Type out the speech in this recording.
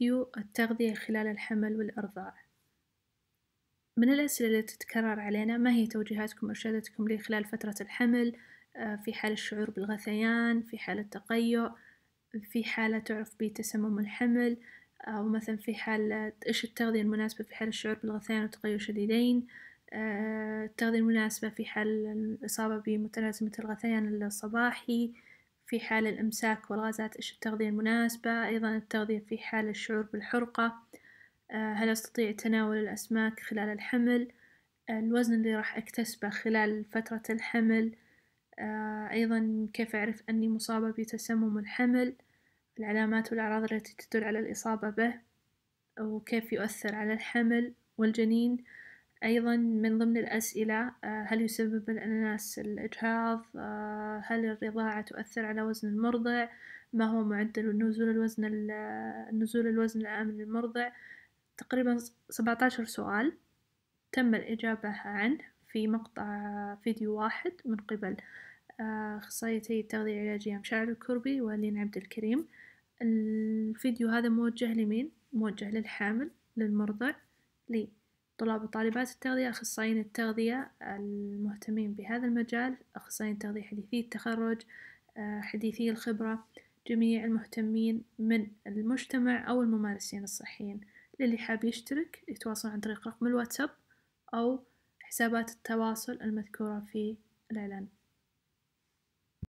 فيديو التغذية خلال الحمل والإرضاع من الأسئلة اللي تتكرر علينا ما هي توجيهاتكم وإرشادتكم لي خلال فترة الحمل آه، في حال الشعور بالغثيان في حال التقيؤ في حالة تعرف بتسمم الحمل آه، أو مثلا في حال آه، إيش التغذية المناسبة في حال الشعور بالغثيان وتقيؤ شديدين التغذية المناسبة في حال الإصابة بمتلازمة الغثيان الصباحي في حال الإمساك والغازات إيش التغذية المناسبة أيضا التغذية في حال الشعور بالحرقة آه، هل أستطيع تناول الأسماك خلال الحمل آه، الوزن اللي راح أكتسبه خلال فترة الحمل آه، أيضا كيف أعرف أني مصابة بتسمم الحمل العلامات والأعراض التي تدل على الإصابة به وكيف يؤثر على الحمل والجنين أيضا من ضمن الأسئلة آه، هل يسبب الأناناس الإجهاض آه، هل الرضاعة تؤثر على وزن المرضع ما هو معدل نزول الوزن نزول الوزن العام للمرضع تقريبا سبعة عشر سؤال تم الإجابة عنه في مقطع فيديو واحد من قبل آه، أخصائيتي التغذية العلاجية مشاعر الكربي ولين عبد الكريم الفيديو هذا موجه لمين؟ موجه للحامل للمرضع لي طلاب وطالبات التغذية أخصائيين التغذية المهتمين بهذا المجال أخصائيين التغذية حديثي التخرج آه، حديثي الخبرة جميع المهتمين من المجتمع أو الممارسين الصحيين للي حاب يشترك يتواصل عن طريق رقم الواتساب أو حسابات التواصل المذكورة في الإعلان